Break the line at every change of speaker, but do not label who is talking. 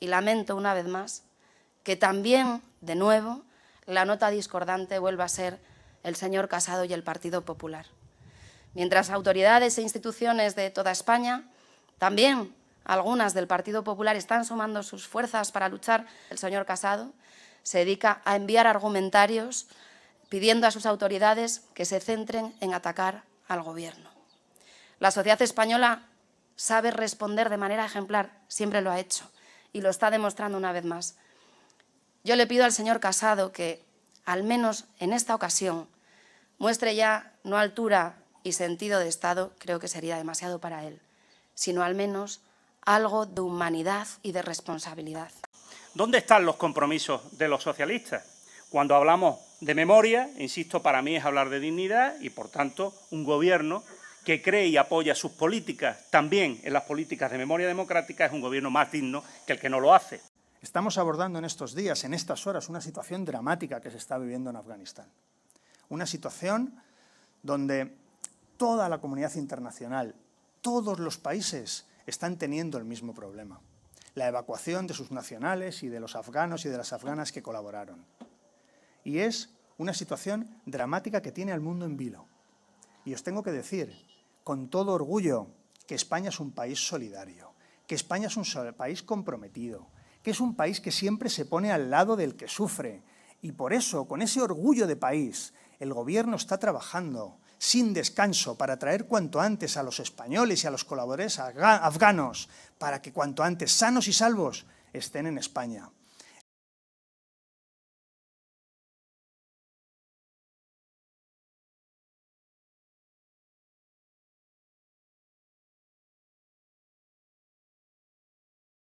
y lamento una vez más que también, de nuevo, la nota discordante vuelva a ser el señor Casado y el Partido Popular. Mientras autoridades e instituciones de toda España, también algunas del Partido Popular, están sumando sus fuerzas para luchar, el señor Casado se dedica a enviar argumentarios pidiendo a sus autoridades que se centren en atacar al Gobierno. La sociedad española sabe responder de manera ejemplar, siempre lo ha hecho y lo está demostrando una vez más. Yo le pido al señor Casado que, al menos en esta ocasión, muestre ya no altura y sentido de Estado, creo que sería demasiado para él, sino al menos algo de humanidad y de responsabilidad.
¿Dónde están los compromisos de los socialistas? Cuando hablamos de memoria, insisto, para mí es hablar de dignidad y, por tanto, un gobierno que cree y apoya sus políticas también en las políticas de memoria democrática es un gobierno más digno que el que no lo hace.
Estamos abordando en estos días, en estas horas, una situación dramática que se está viviendo en Afganistán. Una situación donde toda la comunidad internacional, todos los países están teniendo el mismo problema. La evacuación de sus nacionales y de los afganos y de las afganas que colaboraron. Y es una situación dramática que tiene al mundo en vilo. Y os tengo que decir con todo orgullo que España es un país solidario, que España es un país comprometido, que es un país que siempre se pone al lado del que sufre. Y por eso, con ese orgullo de país, el gobierno está trabajando sin descanso para traer cuanto antes a los españoles y a los colaboradores afganos, para que cuanto antes sanos y salvos estén en España.